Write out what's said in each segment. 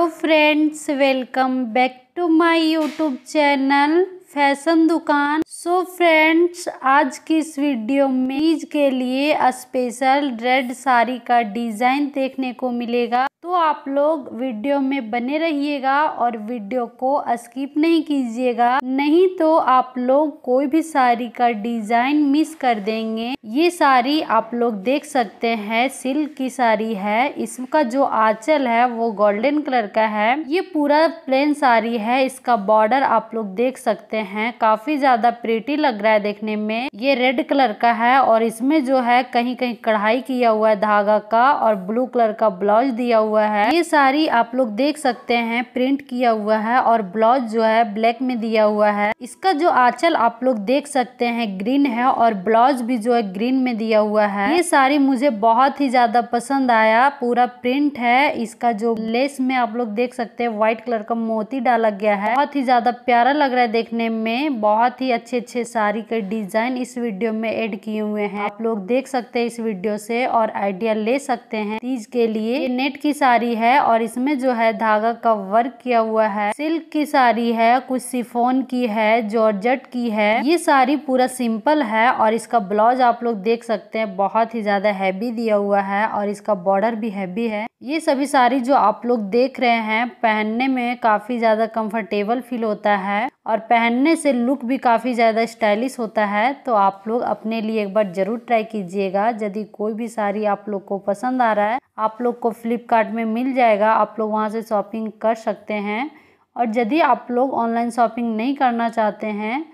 hello friends welcome back to my YouTube channel fashion दुकान so so friends आज की इस वीडियो में ईज के लिए स्पेशल रेड साड़ी का डिज़ाइन देखने को मिलेगा तो आप लोग वीडियो में बने रहिएगा और वीडियो को स्किप नहीं कीजिएगा नहीं तो आप लोग कोई भी साड़ी का डिज़ाइन मिस कर देंगे ये साड़ी आप लोग देख सकते हैं सिल्क की साड़ी है इसका जो आंचल है वो गोल्डन कलर का है ये पूरा प्लेन साड़ी है इसका बॉर्डर आप लोग देख सकते हैं काफ़ी ज़्यादा प्रेटी लग रहा है देखने में ये रेड कलर का है और इसमें जो है कहीं कहीं कढ़ाई किया हुआ है धागा का और ब्लू कलर का ब्लाउज दिया हुआ है ये साड़ी आप लोग देख सकते हैं प्रिंट किया हुआ है और ब्लाउज जो है ब्लैक में दिया हुआ है इसका जो आंचल आप लोग देख सकते हैं ग्रीन है और ब्लाउज भी जो है ग्रीन में दिया हुआ है ये साड़ी मुझे बहुत ही ज्यादा पसंद आया पूरा प्रिंट है इसका जो लेस में आप लोग देख सकते हैं व्हाइट कलर का मोती डाला गया है बहुत ही ज्यादा प्यारा लग रहा है देखने में बहुत ही अच्छे अच्छे साड़ी के डिज़ाइन इस वीडियो में ऐड किए हुए हैं आप लोग देख सकते हैं इस वीडियो से और आइडिया ले सकते हैं तीज के लिए नेट की साड़ी है और इसमें जो है धागा का वर्क किया हुआ है सिल्क की साड़ी है कुछ सिफोन की है जॉर्जट की है ये साड़ी पूरा सिंपल है और इसका ब्लाउज आप लोग देख सकते हैं बहुत ही ज्यादा हैवी दिया हुआ है और इसका बॉर्डर भी हैवी है ये सभी साड़ी जो आप लोग देख रहे हैं पहनने में काफी ज्यादा कंफर्टेबल फील होता है और पहनने से लुक भी काफी ज्यादा ज़्यादा स्टाइलिश होता है तो आप लोग अपने लिए एक बार ज़रूर ट्राई कीजिएगा यदि कोई भी साड़ी आप लोग को पसंद आ रहा है आप लोग को फ्लिपकार्ट में मिल जाएगा आप लोग वहाँ से शॉपिंग कर सकते हैं और यदि आप लोग ऑनलाइन शॉपिंग नहीं करना चाहते हैं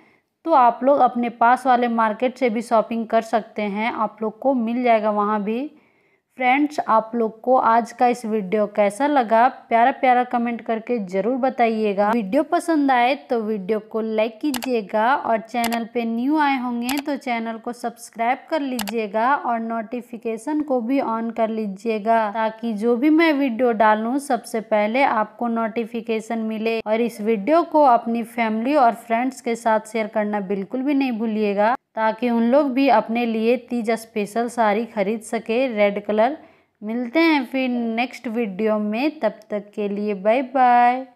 तो आप लोग अपने पास वाले मार्केट से भी शॉपिंग कर सकते हैं आप लोग को मिल जाएगा वहाँ भी फ्रेंड्स आप लोग को आज का इस वीडियो कैसा लगा प्यारा प्यारा कमेंट करके ज़रूर बताइएगा वीडियो पसंद आए तो वीडियो को लाइक कीजिएगा और चैनल पे न्यू आए होंगे तो चैनल को सब्सक्राइब कर लीजिएगा और नोटिफिकेशन को भी ऑन कर लीजिएगा ताकि जो भी मैं वीडियो डालूं सबसे पहले आपको नोटिफिकेशन मिले और इस वीडियो को अपनी फैमिली और फ्रेंड्स के साथ शेयर करना बिल्कुल भी नहीं भूलिएगा ताकि उन लोग भी अपने लिए तीज स्पेशल साड़ी खरीद सके रेड कलर मिलते हैं फिर नेक्स्ट वीडियो में तब तक के लिए बाय बाय